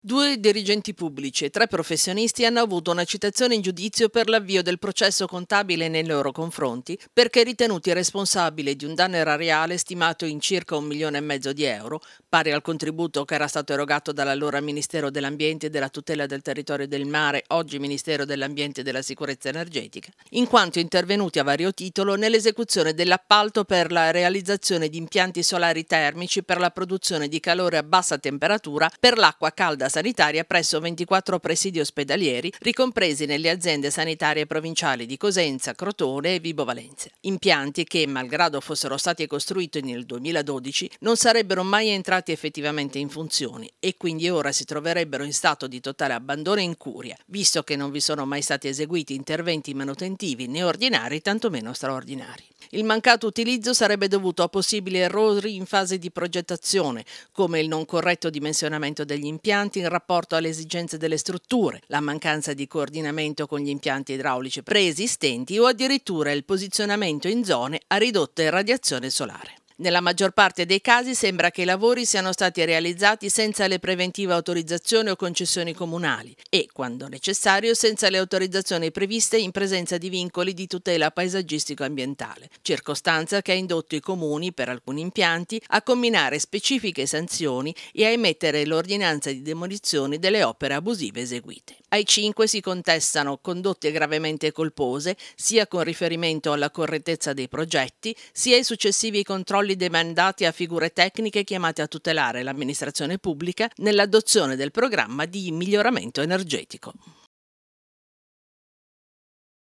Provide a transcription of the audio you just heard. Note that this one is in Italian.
Due dirigenti pubblici e tre professionisti hanno avuto una citazione in giudizio per l'avvio del processo contabile nei loro confronti perché ritenuti responsabili di un danno erariale stimato in circa un milione e mezzo di euro, pari al contributo che era stato erogato dall'allora Ministero dell'Ambiente e della Tutela del Territorio e del Mare, oggi Ministero dell'Ambiente e della Sicurezza Energetica, in quanto intervenuti a vario titolo nell'esecuzione dell'appalto per la realizzazione di impianti solari termici per la produzione di calore a bassa temperatura per l'acqua calda assistenza sanitaria presso 24 presidi ospedalieri ricompresi nelle aziende sanitarie provinciali di Cosenza, Crotone e Vibo Valenze. Impianti che, malgrado fossero stati costruiti nel 2012, non sarebbero mai entrati effettivamente in funzione e quindi ora si troverebbero in stato di totale abbandono e incuria, visto che non vi sono mai stati eseguiti interventi manutentivi né ordinari, tantomeno straordinari. Il mancato utilizzo sarebbe dovuto a possibili errori in fase di progettazione, come il non corretto dimensionamento degli impianti, adeguati in rapporto alle esigenze delle strutture, la mancanza di coordinamento con gli impianti idraulici preesistenti o addirittura il posizionamento in zone a ridotta irradiazione solare. Nella maggior parte dei casi sembra che i lavori siano stati realizzati senza le preventive autorizzazioni o concessioni comunali e, quando necessario, senza le autorizzazioni previste in presenza di vincoli di tutela paesaggistico-ambientale, circostanza che ha indotto i comuni, per alcuni impianti, a combinare specifiche sanzioni e a emettere l'ordinanza di demolizione delle opere abusive eseguite. Ai cinque si contestano condotte gravemente colpose, sia con riferimento alla correttezza dei progetti, sia ai successivi controlli controlli dei mandati a figure tecniche chiamate a tutelare l'amministrazione pubblica nell'adozione del programma di miglioramento energetico.